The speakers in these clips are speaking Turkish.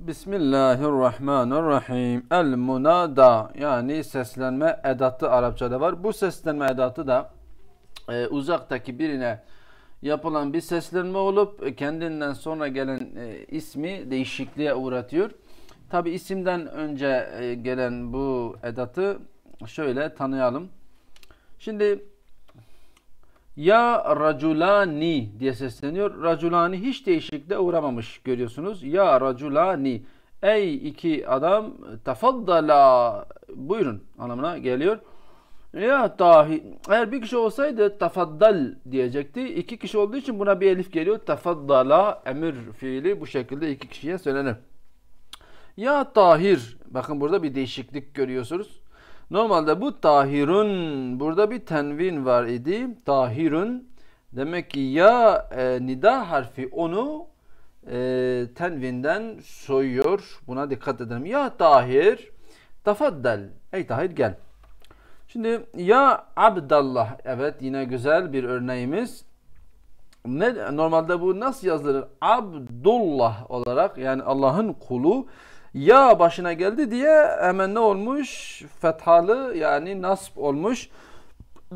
Bismillahirrahmanirrahim. El munada yani seslenme edatı Arapçada var. Bu seslenme edatı da e, uzaktaki birine yapılan bir seslenme olup e, kendinden sonra gelen e, ismi değişikliğe uğratıyor. Tabi isimden önce e, gelen bu edatı şöyle tanıyalım. Şimdi ya raculani diye sesleniyor. Raculani hiç değişikliğe uğramamış görüyorsunuz. Ya raculani ey iki adam tafaddala buyurun anlamına geliyor. Ya dahi eğer bir kişi olsaydı tafaddal diyecekti. İki kişi olduğu için buna bir elif geliyor. Tafaddala emir fiili bu şekilde iki kişiye söylenir. Ya tahir bakın burada bir değişiklik görüyorsunuz. Normalde bu tahirun burada bir tenvin var idi. Tahirun demek ki ya e, nida harfi onu e, tenvinden soyuyor. Buna dikkat edelim. Ya tahir tafaddal. Ey tahir gel. Şimdi ya Abdallah evet yine güzel bir örneğimiz. Ne, normalde bu nasıl yazılır? Abdullah olarak yani Allah'ın kulu ya başına geldi diye hemen ne olmuş? Fethalı yani nasp olmuş.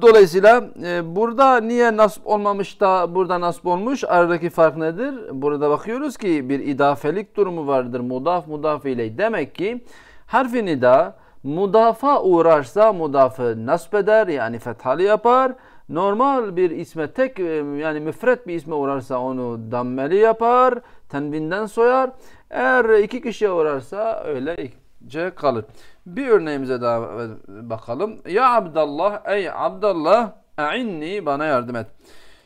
Dolayısıyla e, burada niye nasip olmamış da burada nasip olmuş? Aradaki fark nedir? Burada bakıyoruz ki bir idafelik durumu vardır. Mudaf mudaf ile. Demek ki harfini de mudafa uğraşsa mudafı nasp eder yani fethalı yapar normal bir isme tek e, yani müfret bir isme uğrarsa onu dammeli yapar, tenvinden soyar. Eğer iki kişiye uğrarsa öylece kalır. Bir örneğimize daha bakalım. Ya Abdallah, ey Abdallah, a'inni bana yardım et.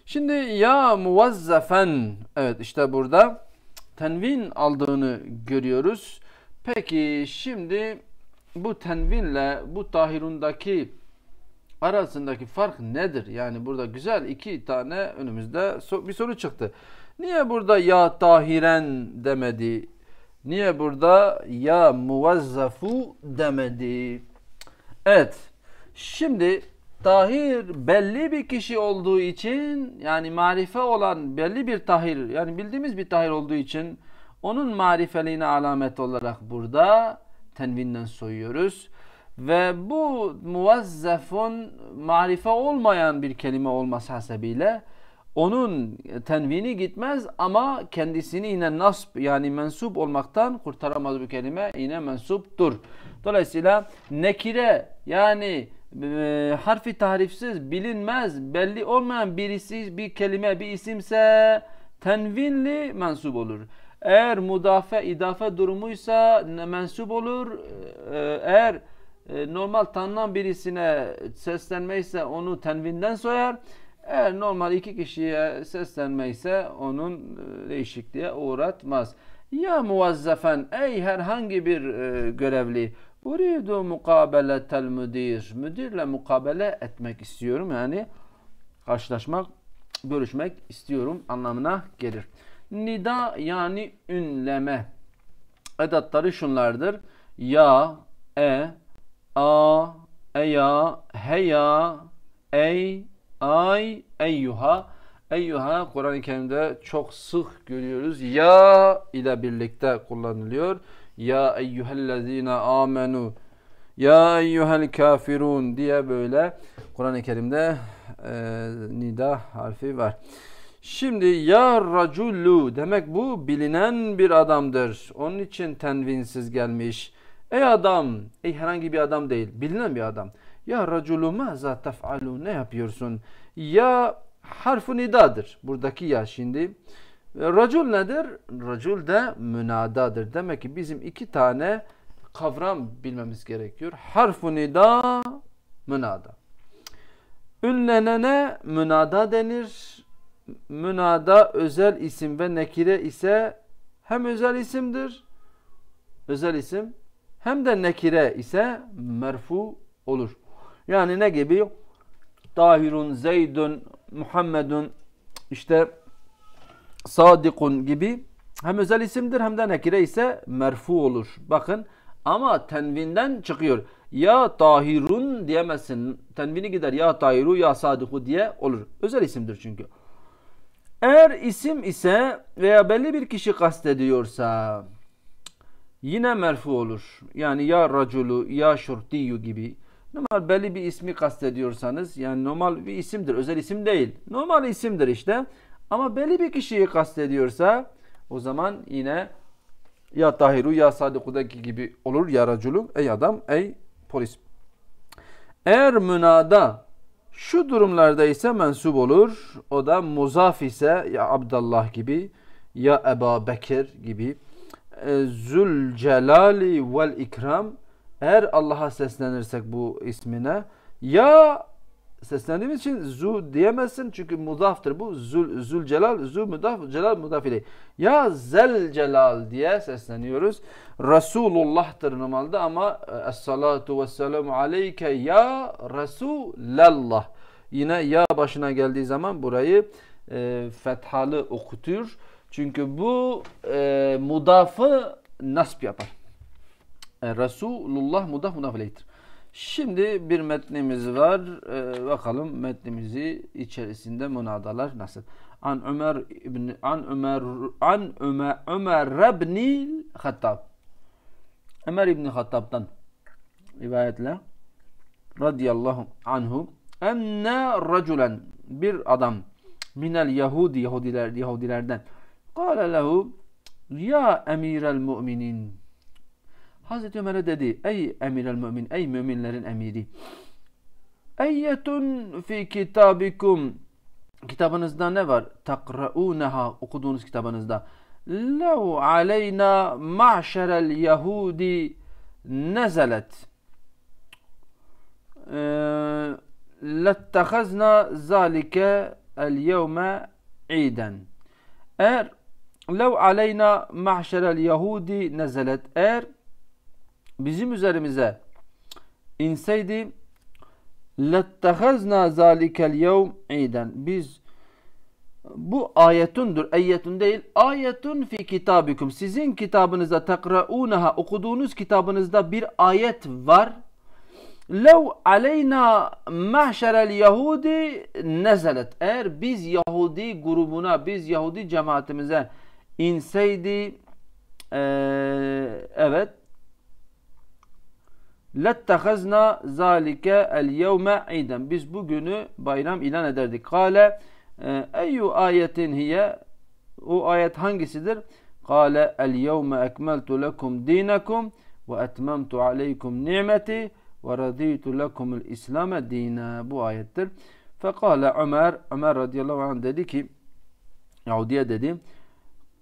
Şimdi ya muvazzafen, evet işte burada tenvin aldığını görüyoruz. Peki şimdi bu tenvinle bu Tahirun'daki arasındaki fark nedir? Yani burada güzel iki tane önümüzde bir soru çıktı. Niye burada ya tahiren demedi? Niye burada ya muvazzafu demedi? Evet. Şimdi tahir belli bir kişi olduğu için yani marife olan belli bir tahir yani bildiğimiz bir tahir olduğu için onun marifeliğine alamet olarak burada tenvinden soyuyoruz. Ve bu muvazzafun marife olmayan bir kelime olması hasebiyle onun tenvini gitmez ama kendisini yine nasb yani mensup olmaktan kurtaramaz bu kelime yine mensuptur. Dolayısıyla nekire yani e, harfi tarifsiz, bilinmez belli olmayan birisi bir kelime bir isimse tenvinli mensup olur. Eğer mudafe idafe durumuysa mensup olur. E, e, eğer e, normal tanınan birisine seslenmeyse onu tenvinden soyar. Eğer normal iki kişiye seslenmeyse onun e, değişikliğe uğratmaz. Ya muvazzafen ey herhangi bir e, görevli Uridu mukabeletel müdür. Müdürle mukabele etmek istiyorum. Yani karşılaşmak, görüşmek istiyorum anlamına gelir. Nida yani ünleme. Edatları şunlardır. Ya, e, a, eya, heya, ey, e, ay, eyyuha. Eyyuha Kur'an-ı Kerim'de çok sık görüyoruz. Ya ile birlikte kullanılıyor. Ya eyyühellezine amenu. Ya eyyuhel kafirun diye böyle Kur'an-ı Kerim'de e, nida harfi var. Şimdi ya raculu demek bu bilinen bir adamdır. Onun için tenvinsiz gelmiş. Ey adam, ey herhangi bir adam değil, bilinen bir adam. Ya raculu maza tef'alu ne yapıyorsun? Ya harfu nidadır. Buradaki ya şimdi. Racul nedir? Racul de münadadır. Demek ki bizim iki tane kavram bilmemiz gerekiyor. Harfu nida, münada. Ünlenene münada denir. Münada özel isim ve nekire ise hem özel isimdir. Özel isim hem de nekire ise merfu olur. Yani ne gibi? Tahirun, Zeydun, Muhammedun, işte Sadikun gibi hem özel isimdir hem de nekire ise merfu olur. Bakın ama tenvinden çıkıyor. Ya Tahirun diyemezsin. Tenvini gider ya Tahiru ya Sadiku diye olur. Özel isimdir çünkü. Eğer isim ise veya belli bir kişi kastediyorsa yine merfu olur. Yani ya raculu ya şurtiyu gibi. Normal belli bir ismi kastediyorsanız yani normal bir isimdir. Özel isim değil. Normal isimdir işte. Ama belli bir kişiyi kastediyorsa o zaman yine ya Tahiru ya Sadıkudaki gibi olur. Ya raculu ey adam ey polis. Eğer münada şu durumlarda ise mensup olur. O da muzaf ise ya Abdullah gibi ya Eba Bekir gibi. E, Zul Zülcelali vel ikram eğer Allah'a seslenirsek bu ismine ya seslendiğimiz için zu diyemezsin çünkü mudaftır bu Zul Zul celal zu mudaf celal mudaf ile ya zel celal diye sesleniyoruz Resulullah'tır normalde ama e, es-salatu vesselamu aleyke ya Resulallah yine ya başına geldiği zaman burayı e, fethalı okutur çünkü bu e, mudafı nasip yapar. Yani e, Resulullah mudaf mudaf aleyhtir. Şimdi bir metnimiz var. E, bakalım metnimizi içerisinde münadalar nasıl? An Ömer ibn An Ömer An Ömer Ömer ibn Hattab. Ömer ibn Hattab'dan rivayetle radıyallahu anhu enne raculen bir adam minel Yahudi Yahudiler Yahudilerden Kale lehu ya emirel müminin. Hazreti Ömer'e dedi ey emirel mümin ey müminlerin emiri. Eyyetun fi kitabikum. Kitabınızda ne var? Takra'uneha okuduğunuz kitabınızda. Lev aleyna ma'şerel yahudi nezelet. Ee, Lettehazna zalike el yevme iden. Eğer lev aleyna mahşerel yahudi nezelet eğer bizim üzerimize inseydi lettehezna zalikel yevm iden biz bu ayetundur. ayetun değil. Ayetun fi kitabikum. Sizin kitabınızda tekraunaha okuduğunuz kitabınızda bir ayet var. Lev aleyna mahşerel Yahudi nezelet. Eğer biz Yahudi grubuna, biz Yahudi cemaatimize inseydi e, evet lettehezna zalike el yevme iden. Biz bugünü bayram ilan ederdik. Kale e, eyyu ayetin hiye o ayet hangisidir? Kale el yevme ekmeltu lekum dinekum ve etmemtu aleykum nimeti ve raditu lekumul islame dine. Bu ayettir. Fekale Ömer, Ömer radıyallahu anh dedi ki Yahudi'ye dedi.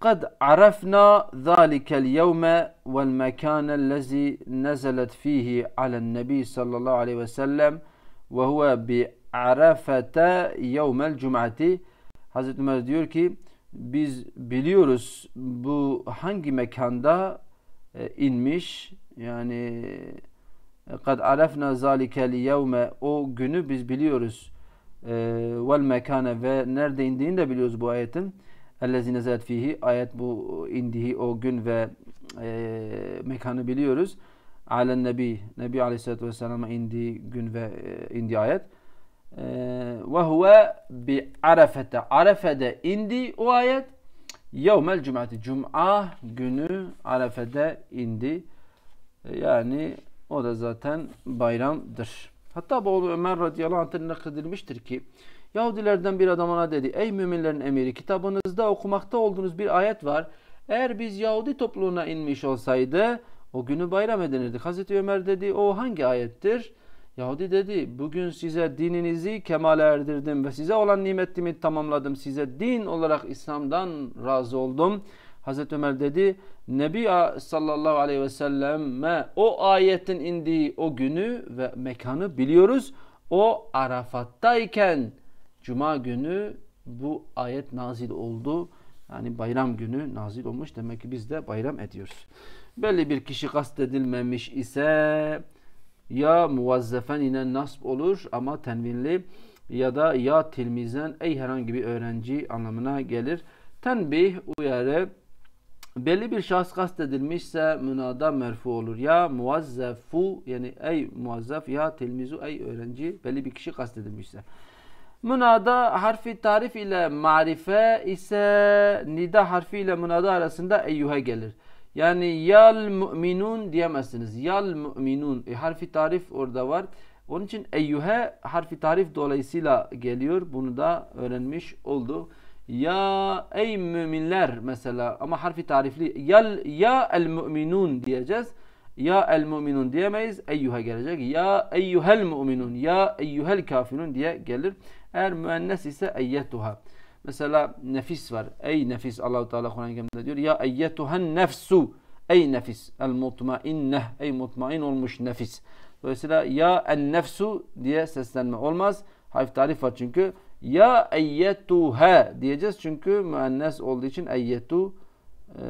قد عرفنا ذلك اليوم والمكان الذي نزلت فيه على النبي صلى الله عليه وسلم وهو بعرفة يوم الجمعة Hazreti Ömer diyor ki biz biliyoruz bu hangi mekanda e, inmiş yani kad arafna zalike yevme o günü biz biliyoruz e, vel mekane ve nerede indiğini de biliyoruz bu ayetin Ellezi nezelet fihi ayet bu indihi o gün ve e, mekanı biliyoruz. Alen nebi nebi aleyhissalatü vesselam'a indi gün ve e, indiği ayet. E, ve huve bi arefete arefede indi o ayet. Yevmel cum'ati cum'a günü arefede indi. E, yani o da zaten bayramdır. Hatta bu Ömer radıyallahu anh'tan nakledilmiştir ki Yahudilerden bir adam dedi ey müminlerin emiri kitabınızda okumakta olduğunuz bir ayet var. Eğer biz Yahudi topluluğuna inmiş olsaydı o günü bayram edinirdik. Hazreti Ömer dedi o hangi ayettir? Yahudi dedi bugün size dininizi kemale erdirdim ve size olan nimetimi tamamladım. Size din olarak İslam'dan razı oldum. Hazreti Ömer dedi Nebi sallallahu aleyhi ve selleme o ayetin indiği o günü ve mekanı biliyoruz. O Arafat'tayken Cuma günü bu ayet nazil oldu. Yani bayram günü nazil olmuş. Demek ki biz de bayram ediyoruz. Belli bir kişi kastedilmemiş ise ya muvazzefen yine nasb olur ama tenvinli ya da ya tilmizen ey herhangi bir öğrenci anlamına gelir. Tenbih uyarı belli bir şahıs kastedilmişse münada merfu olur. Ya muvazzefu yani ey muvazzef ya tilmizu ey öğrenci belli bir kişi kastedilmişse. Münada harfi tarif ile marife ise nida harfi ile münada arasında eyyuhe gelir. Yani yal müminun diyemezsiniz. Yal müminun. E, harfi tarif orada var. Onun için eyyuhe harfi tarif dolayısıyla geliyor. Bunu da öğrenmiş olduk. Ya ey müminler mesela ama harfi tarifli. Yal, ya el müminun diyeceğiz. Ya el müminun diyemeyiz. Eyyuha gelecek. Ya eyyuhel müminun. Ya eyyuhel kafirun diye gelir. Eğer müennes ise eyyetuha. Mesela nefis var. Ey nefis Allahu Teala Kur'an-ı Kerim'de diyor ya eyyetuhen nefsu. Ey nefis el mutmainneh. Ey mutmain olmuş nefis. Dolayısıyla ya en nefsu diye seslenme olmaz. Harf tarif var çünkü. Ya eyyetuhe diyeceğiz çünkü müennes olduğu için eyyetu e,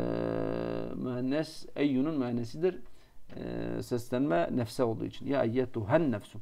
müennes eyyunun müennesidir e, seslenme nefse olduğu için. Ya eyyetuhen nefsum.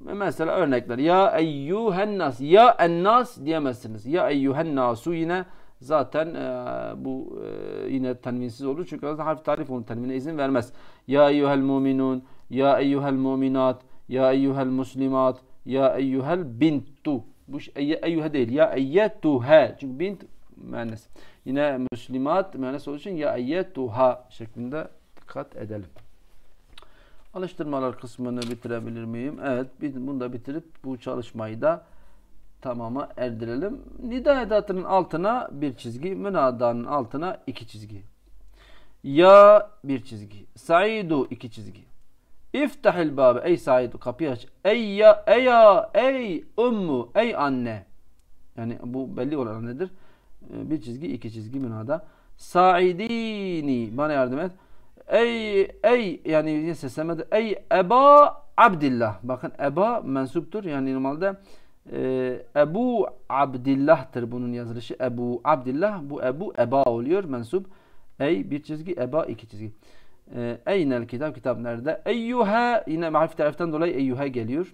Mesela örnekler. Ya eyyuhen nas. Ya ennas diyemezsiniz. Ya eyyuhen nasu yine zaten e, bu e, yine tenvinsiz olur. Çünkü zaten harf tarif onun tenvine izin vermez. Ya eyyuhel muminun. Ya eyyuhel muminat. Ya eyyuhel muslimat. Ya eyyuhel bintu. Bu şey, eyyuhe değil. Ya eyyetuhe. Çünkü bint müennes. Yine Müslümat müennes olduğu için ya eyyetuha şeklinde dikkat edelim. Alıştırmalar kısmını bitirebilir miyim? Evet, bunu da bitirip bu çalışmayı da tamama erdirelim. Nida edatının altına bir çizgi, münadanın altına iki çizgi. Ya bir çizgi, saidu iki çizgi. İftahil babi ey saidu kapıyı aç. Ey ya, ey ya, ey ummu, ey anne. Yani bu belli olan nedir? Ee, bir çizgi, iki çizgi münada. Saidini bana yardım et. Ey ey yani seslemedi. Ey Eba Abdillah. Bakın Eba mensuptur. Yani normalde e, Ebu Abdillah'tır bunun yazılışı. Ebu Abdillah. Bu Ebu Eba oluyor mensup. Ey bir çizgi Eba iki çizgi. E, Eynel kitap kitap nerede? Eyyuha yine marif tariften dolayı Eyyuha geliyor.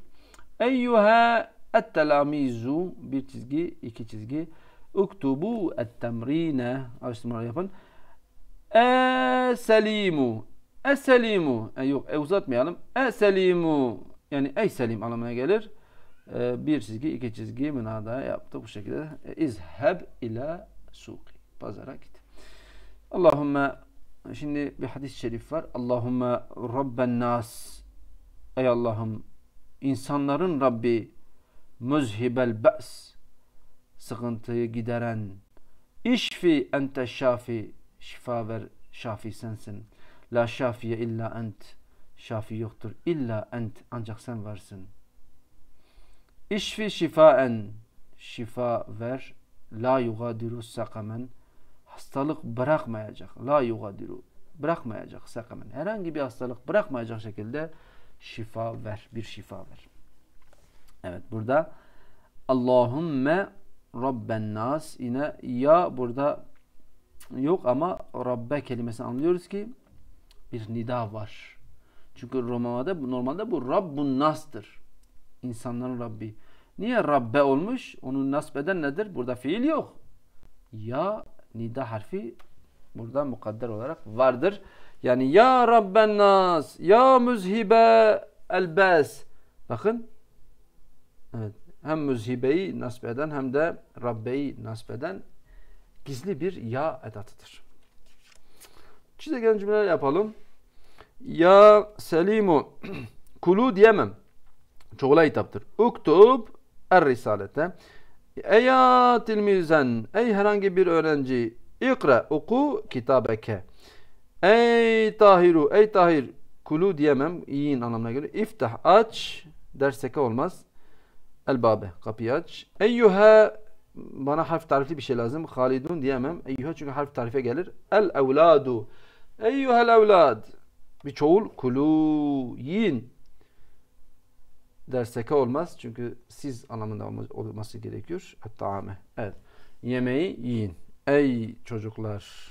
Eyyuha ettelamizu bir çizgi iki çizgi. Uktubu ettemrine araştırmalar yapın. Eselimu. Eselimu. E yok e uzatmayalım. Eselimu. Yani ey selim anlamına gelir. E, bir çizgi iki çizgi münada yaptı bu şekilde. E, izheb ila suki. Pazara git. Allahümme şimdi bir hadis-i şerif var. Allahümme rabben nas. Ey Allah'ım insanların Rabbi muzhibel Bes, sıkıntıyı gideren işfi ente şafi şifa ver şafi sensin. La şafiye illa ent. Şafi yoktur. İlla ent. Ancak sen varsın. İşfi şifaen. Şifa ver. La yugadiru sakamen. Hastalık bırakmayacak. La yugadiru. Bırakmayacak sakamen. Herhangi bir hastalık bırakmayacak şekilde şifa ver. Bir şifa ver. Evet burada Allahümme Rabben nas yine ya burada yok ama Rabbe kelimesini anlıyoruz ki bir nida var. Çünkü Roma'da normalde bu Rabbun Nas'tır. İnsanların Rabbi. Niye Rabbe olmuş? Onu nasip eden nedir? Burada fiil yok. Ya nida harfi burada mukadder olarak vardır. Yani ya Rabben Nas, ya müzhibe elbes. Bakın. Evet. Hem müzhibeyi nasip eden hem de Rabbe'yi nasip eden gizli bir ya edatıdır. Çizegen cümleler yapalım. Ya selimu kulu diyemem. Çoğula hitaptır. Uktub er risalete. Ey ya tilmizen, ey herhangi bir öğrenci, ikra, oku kitabeke. Ey Tahiru, ey Tahir, kulu diyemem, yiyin anlamına göre. İftah, aç, derseke olmaz. El babe, kapıyı aç. Eyyuha bana harf tarifli bir şey lazım. Halidun diyemem. Eyyühe çünkü harf tarife gelir. El evladu. Eyyühel evlad. Bir çoğul kulu kuluyin derseke olmaz. Çünkü siz anlamında olması gerekiyor. Taame. Evet. Yemeği yiyin. Ey çocuklar.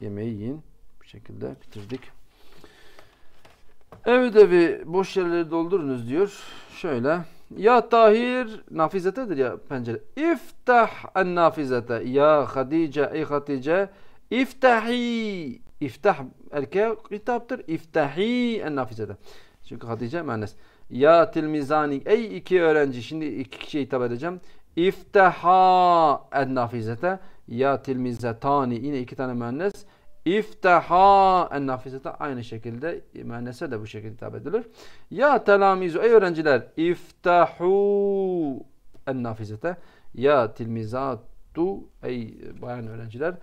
Yemeği yiyin. Bu şekilde bitirdik. Evdevi boş yerleri doldurunuz diyor. Şöyle. Ya Tahir nafizetedir ya pencere. İftah en nafizete. Ya Khadija. ey Hatice. İftahi. İftah erkeğe hitaptır. İftahi en nafizete. Çünkü Khadija, mühennes. Ya tilmizani ey iki öğrenci. Şimdi iki kişiye hitap edeceğim. İftaha en nafizete. Ya tilmizetani. Yine iki tane mühennes. İftaha en nafise de aynı şekilde müennese de bu şekilde hitap edilir. Ya telamizu ey öğrenciler iftahu en nafisete ya tilmizatu ey bayan öğrenciler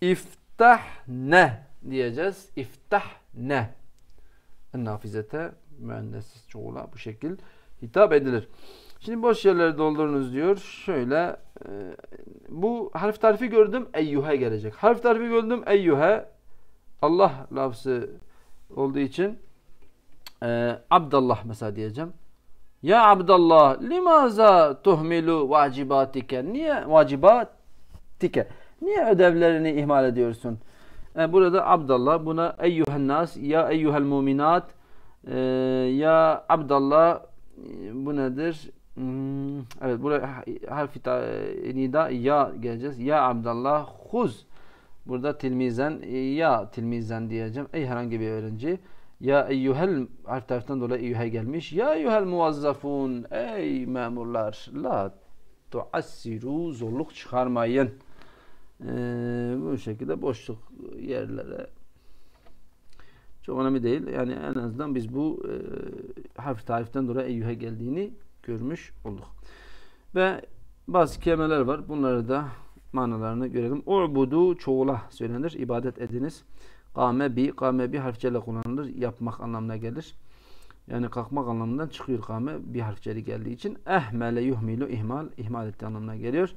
iftah ne diyeceğiz. iftah ne en nafizete müennes çoğula bu şekilde, hitap edilir. Şimdi boş yerleri doldurunuz diyor. Şöyle e, bu harf tarifi gördüm eyyuhe gelecek. Harf tarifi gördüm eyyuhe Allah lafzı olduğu için e, Abdallah mesela diyeceğim. Ya Abdallah limaza tuhmilu vacibatike niye vacibatike niye ödevlerini ihmal ediyorsun? E, burada Abdallah buna eyyuhen nas ya eyyuhel muminat e, ya Abdallah e, bu nedir? Hmm, evet burada harfi e, nida ya geleceğiz. Ya Abdallah huz. Burada tilmizen e, ya tilmizen diyeceğim. Ey herhangi bir öğrenci. Ya eyyuhel harf taraftan dolayı eyyuhe gelmiş. Ya eyyuhel muvazzafun. Ey memurlar. La tuassiru zorluk çıkarmayın. Ee, bu şekilde boşluk yerlere çok önemli değil. Yani en azından biz bu e, harf tariften dolayı eyyuhe geldiğini görmüş olduk. Ve bazı kelimeler var. Bunları da manalarını görelim. U'budu çoğula söylenir. İbadet ediniz. Kame bi, kame bi harfçeyle kullanılır. Yapmak anlamına gelir. Yani kalkmak anlamından çıkıyor kame bir harfçeli geldiği için. Ehmele yuhmilu ihmal, ihmal etti anlamına geliyor.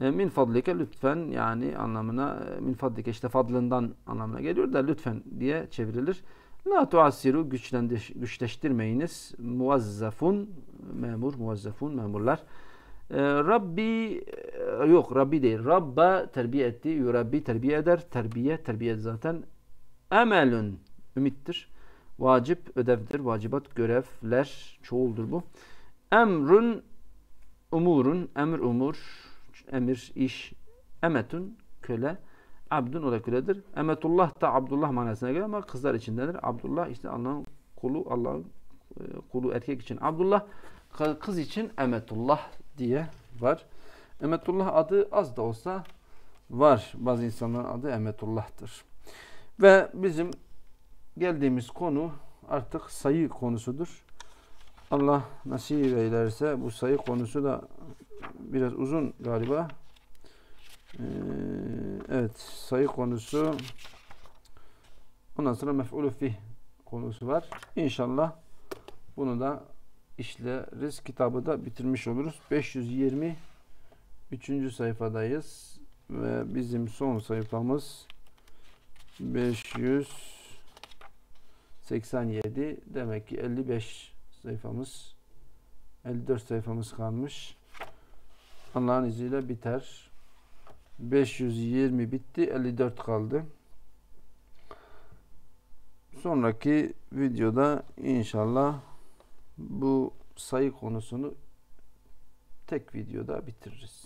E, min fadlike lütfen yani anlamına e, min fadlike işte fadlından anlamına geliyor da lütfen diye çevrilir. La tuassiru güçlendir, güçleştirmeyiniz. Muazzafun memur, muvazzafun, memurlar. Ee, Rabbi e, yok Rabbi değil. Rabba terbiye etti. Yurabbi terbiye eder. Terbiye, terbiye zaten emelün ümittir. Vacip ödevdir. Vacibat görevler çoğuldur bu. Emrün umurun emir umur emir iş emetün köle abdün o da köledir. Emetullah da Abdullah manasına göre ama kızlar içindedir. Abdullah işte Allah'ın kulu Allah'ın e, kulu erkek için Abdullah, kız için Emetullah diye var. Emetullah adı az da olsa var. Bazı insanların adı Emetullah'tır. Ve bizim geldiğimiz konu artık sayı konusudur. Allah nasip eylerse bu sayı konusu da biraz uzun galiba. Ee, evet sayı konusu ondan sonra mef'ulü fih konusu var. İnşallah bunu da işleriz. Kitabı da bitirmiş oluruz. 523. sayfadayız. Ve bizim son sayfamız 587. Demek ki 55 sayfamız 54 sayfamız kalmış. Allah'ın izniyle biter. 520 bitti. 54 kaldı. Sonraki videoda inşallah bu sayı konusunu tek videoda bitiririz.